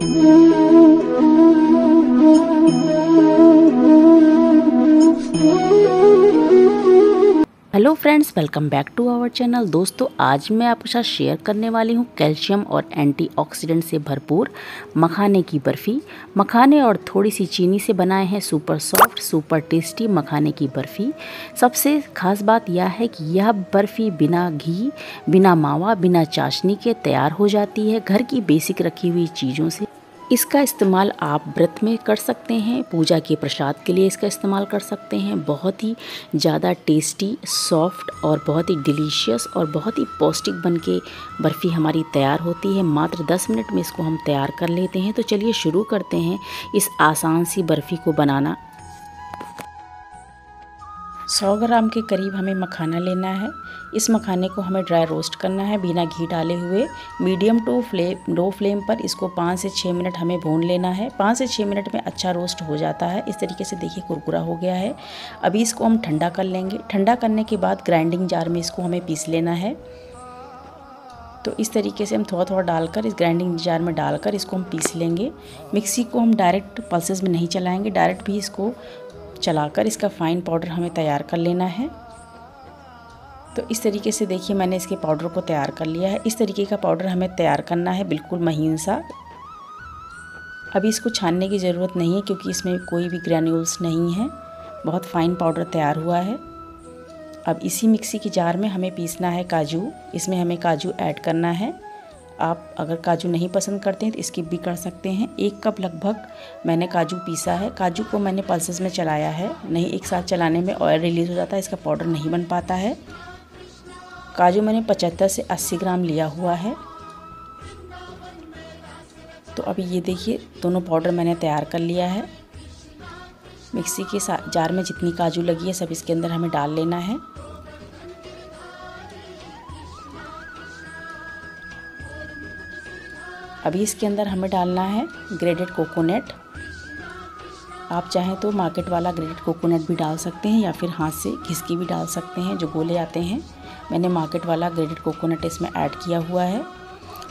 hello friends welcome back to our channel दोस्तों आज मैं आपके साथ शेयर करने वाली हूँ कैल्शियम और एंटीऑक्सीडेंट से भरपूर मखाने की बर्फ़ी मखाने और थोड़ी सी चीनी से बनाए हैं सुपर सॉफ्ट सुपर टेस्टी मखाने की बर्फ़ी सबसे खास बात यह है कि यह बर्फ़ी बिना घी बिना मावा बिना चाशनी के तैयार हो जाती है घर की बेसिक रखी हुई चीज़ों से इसका इस्तेमाल आप व्रत में कर सकते हैं पूजा के प्रसाद के लिए इसका इस्तेमाल कर सकते हैं बहुत ही ज़्यादा टेस्टी सॉफ्ट और बहुत ही डिलीशियस और बहुत ही पौष्टिक बन के बर्फ़ी हमारी तैयार होती है मात्र 10 मिनट में इसको हम तैयार कर लेते हैं तो चलिए शुरू करते हैं इस आसान सी बर्फ़ी को बनाना 100 ग्राम के करीब हमें मखाना लेना है इस मखाने को हमें ड्राई रोस्ट करना है बिना घी डाले हुए medium to flame low flame पर इसको पाँच से छः मिनट हमें भून लेना है पाँच से छः मिनट में अच्छा रोस्ट हो जाता है इस तरीके से देखिए कुरकुरा हो गया है अभी इसको हम ठंडा कर लेंगे ठंडा करने के बाद ग्राइंडिंग जार में इसको हमें पीस लेना है तो इस तरीके से हम थोड़ा थोड़ा डालकर इस ग्राइंडिंग जार में डालकर इसको हम पीस लेंगे मिक्सी को हम डायरेक्ट पल्सेस में नहीं चलाएंगे डायरेक्ट भी इसको चलाकर इसका फ़ाइन पाउडर हमें तैयार कर लेना है तो इस तरीके से देखिए मैंने इसके पाउडर को तैयार कर लिया है इस तरीके का पाउडर हमें तैयार करना है बिल्कुल महीन सा अभी इसको छानने की ज़रूरत नहीं है क्योंकि इसमें कोई भी ग्रैन्यूल्स नहीं है बहुत फ़ाइन पाउडर तैयार हुआ है अब इसी मिक्सी की जार में हमें पीसना है काजू इसमें हमें काजू ऐड करना है आप अगर काजू नहीं पसंद करते हैं तो स्किप भी कर सकते हैं एक कप लगभग मैंने काजू पीसा है काजू को मैंने पल्सेस में चलाया है नहीं एक साथ चलाने में ऑयल रिलीज़ हो जाता है इसका पाउडर नहीं बन पाता है काजू मैंने पचहत्तर से अस्सी ग्राम लिया हुआ है तो अब ये देखिए दोनों पाउडर मैंने तैयार कर लिया है मिक्सी के जार में जितनी काजू लगी है सब इसके अंदर हमें डाल लेना है अभी इसके अंदर हमें डालना है ग्रेडेड कोकोनट आप चाहें तो मार्केट वाला ग्रेडेड कोकोनट भी डाल सकते हैं या फिर हाथ से घिसकी भी डाल सकते हैं जो गोले आते हैं मैंने मार्केट वाला ग्रेडेड कोकोनट इसमें ऐड किया हुआ है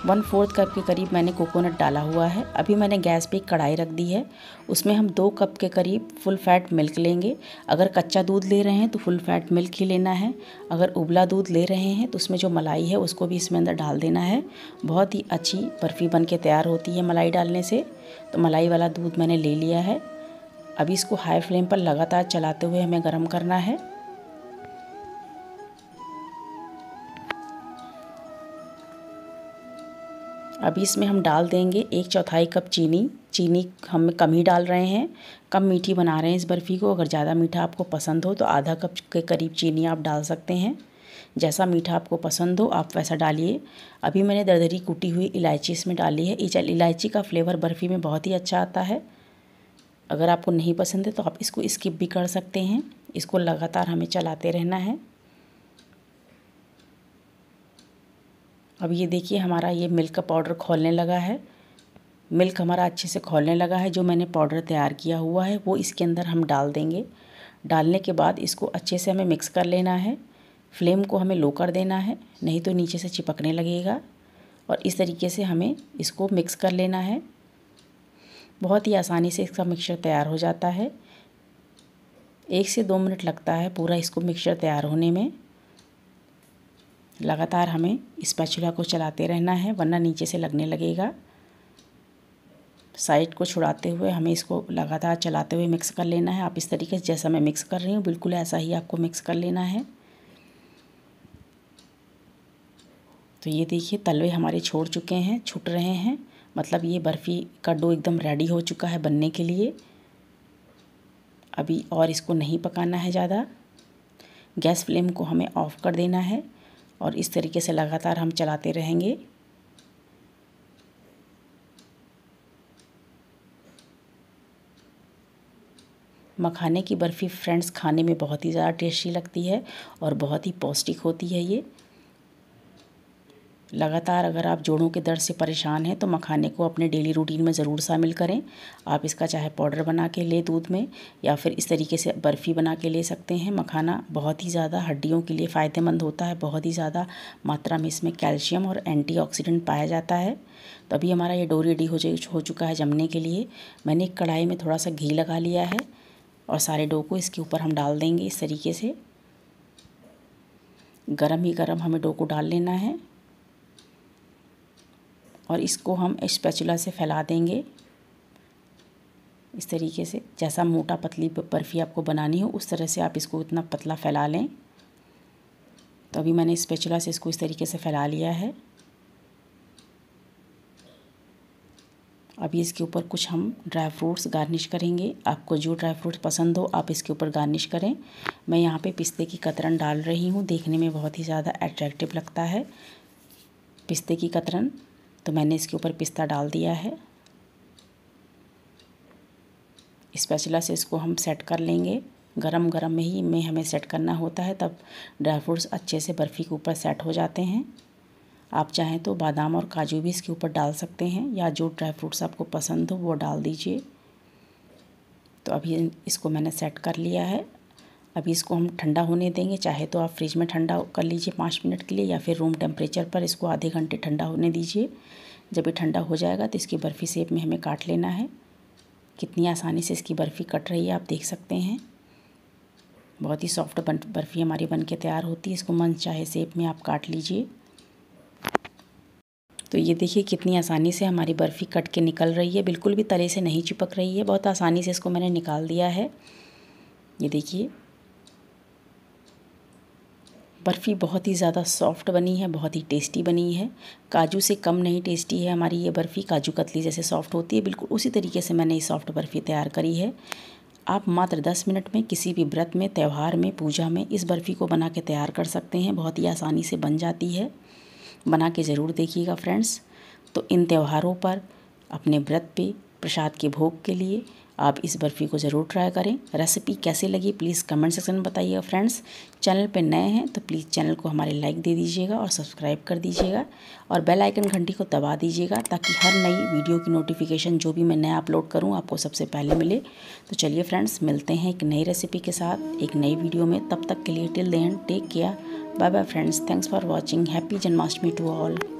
वन फोर्थ कप के करीब मैंने कोकोनट डाला हुआ है अभी मैंने गैस पे कढ़ाई रख दी है उसमें हम दो कप के करीब फुल फैट मिल्क लेंगे अगर कच्चा दूध ले रहे हैं तो फुल फैट मिल्क ही लेना है अगर उबला दूध ले रहे हैं तो उसमें जो मलाई है उसको भी इसमें अंदर डाल देना है बहुत ही अच्छी बर्फ़ी बन के तैयार होती है मलाई डालने से तो मलाई वाला दूध मैंने ले लिया है अभी इसको हाई फ्लेम पर लगातार चलाते हुए हमें गर्म करना है अभी इसमें हम डाल देंगे एक चौथाई कप चीनी चीनी हम कम ही डाल रहे हैं कम मीठी बना रहे हैं इस बर्फ़ी को अगर ज़्यादा मीठा आपको पसंद हो तो आधा कप के करीब चीनी आप डाल सकते हैं जैसा मीठा आपको पसंद हो आप वैसा डालिए अभी मैंने दरदरी कूटी हुई इलायची इसमें डाली है इलायची का फ्लेवर बर्फ़ी में बहुत ही अच्छा आता है अगर आपको नहीं पसंद है तो आप इसको स्किप भी कर सकते हैं इसको लगातार हमें चलाते रहना है अब ये देखिए हमारा ये मिल्क का पाउडर खोलने लगा है मिल्क हमारा अच्छे से खोलने लगा है जो मैंने पाउडर तैयार किया हुआ है वो इसके अंदर हम डाल देंगे डालने के बाद इसको अच्छे से हमें मिक्स कर लेना है फ्लेम को हमें लो कर देना है नहीं तो नीचे से चिपकने लगेगा और इस तरीके से हमें इसको मिक्स कर लेना है बहुत ही आसानी से इसका मिक्सचर तैयार हो जाता है एक से दो मिनट लगता है पूरा इसको मिक्सचर तैयार होने में लगातार हमें इस पैचुला को चलाते रहना है वरना नीचे से लगने लगेगा साइड को छुड़ाते हुए हमें इसको लगातार चलाते हुए मिक्स कर लेना है आप इस तरीके से जैसा मैं मिक्स कर रही हूँ बिल्कुल ऐसा ही आपको मिक्स कर लेना है तो ये देखिए तलवे हमारे छोड़ चुके हैं छूट रहे हैं मतलब ये बर्फ़ी का डो एकदम रेडी हो चुका है बनने के लिए अभी और इसको नहीं पकाना है ज़्यादा गैस फ्लेम को हमें ऑफ़ कर देना है और इस तरीके से लगातार हम चलाते रहेंगे मखाने की बर्फ़ी फ्रेंड्स खाने में बहुत ही ज़्यादा टेस्टी लगती है और बहुत ही पौष्टिक होती है ये लगातार अगर आप जोड़ों के दर्द से परेशान हैं तो मखाने को अपने डेली रूटीन में ज़रूर शामिल करें आप इसका चाहे पाउडर बना के ले दूध में या फिर इस तरीके से बर्फ़ी बना के ले सकते हैं मखाना बहुत ही ज़्यादा हड्डियों के लिए फ़ायदेमंद होता है बहुत ही ज़्यादा मात्रा में इसमें कैल्शियम और एंटी पाया जाता है तो अभी हमारा ये डो रेडी हो हो चुका है जमने के लिए मैंने एक कढ़ाई में थोड़ा सा घी लगा लिया है और सारे डो को इसके ऊपर हम डाल देंगे इस तरीके से गर्म ही गर्म हमें डो को डाल लेना है और इसको हम स्पैचुला से फैला देंगे इस तरीके से जैसा मोटा पतली बर्फ़ी आपको बनानी हो उस तरह से आप इसको इतना पतला फैला लें तो अभी मैंने स्पैचुला से इसको इस तरीके से फैला लिया है अभी इसके ऊपर कुछ हम ड्राई फ्रूट्स गार्निश करेंगे आपको जो ड्राई फ्रूट्स पसंद हो आप इसके ऊपर गार्निश करें मैं यहाँ पे पिस्ते की कतरन डाल रही हूँ देखने में बहुत ही ज़्यादा अट्रैक्टिव लगता है पिस्ते की कतरन तो मैंने इसके ऊपर पिस्ता डाल दिया है स्पैचुला से इसको हम सेट कर लेंगे गरम गरम में ही में हमें सेट करना होता है तब ड्राई फ्रूट्स अच्छे से बर्फ़ी के ऊपर सेट हो जाते हैं आप चाहें तो बादाम और काजू भी इसके ऊपर डाल सकते हैं या जो ड्राई फ्रूट्स आपको पसंद हो वो डाल दीजिए तो अभी इसको मैंने सेट कर लिया है अभी इसको हम ठंडा होने देंगे चाहे तो आप फ्रिज में ठंडा कर लीजिए पाँच मिनट के लिए या फिर रूम टेम्परेचर पर इसको आधे घंटे ठंडा होने दीजिए जब ये ठंडा हो जाएगा तो इसकी बर्फ़ी सेप में हमें काट लेना है कितनी आसानी से इसकी बर्फ़ी कट रही है आप देख सकते हैं बहुत ही सॉफ्ट बन बर्फ़ी हमारी बन के तैयार होती है इसको मन चाहे सेप में आप काट लीजिए तो ये देखिए कितनी आसानी से हमारी बर्फ़ी कट के निकल रही है बिल्कुल भी तले से नहीं चिपक रही है बहुत आसानी से इसको मैंने निकाल दिया है ये देखिए बर्फ़ी बहुत ही ज़्यादा सॉफ्ट बनी है बहुत ही टेस्टी बनी है काजू से कम नहीं टेस्टी है हमारी ये बर्फ़ी काजू कतली जैसे सॉफ्ट होती है बिल्कुल उसी तरीके से मैंने ये सॉफ्ट बर्फ़ी तैयार करी है आप मात्र 10 मिनट में किसी भी व्रत में त्यौहार में पूजा में इस बर्फ़ी को बना के तैयार कर सकते हैं बहुत ही आसानी से बन जाती है बना के ज़रूर देखिएगा फ्रेंड्स तो इन त्यौहारों पर अपने व्रत पे प्रसाद के भोग के लिए आप इस बर्फ़ी को ज़रूर ट्राई करें रेसिपी कैसे लगी प्लीज़ कमेंट सेक्शन में बताइएगा फ्रेंड्स चैनल पर नए हैं तो प्लीज़ चैनल को हमारे लाइक दे दीजिएगा और सब्सक्राइब कर दीजिएगा और बेल आइकन घंटी को दबा दीजिएगा ताकि हर नई वीडियो की नोटिफिकेशन जो भी मैं नया अपलोड करूँ आपको सबसे पहले मिले तो चलिए फ्रेंड्स मिलते हैं एक नई रेसिपी के साथ एक नई वीडियो में तब तक के लिए till then take care bye bye friends thanks for watching happy Janmashtami to all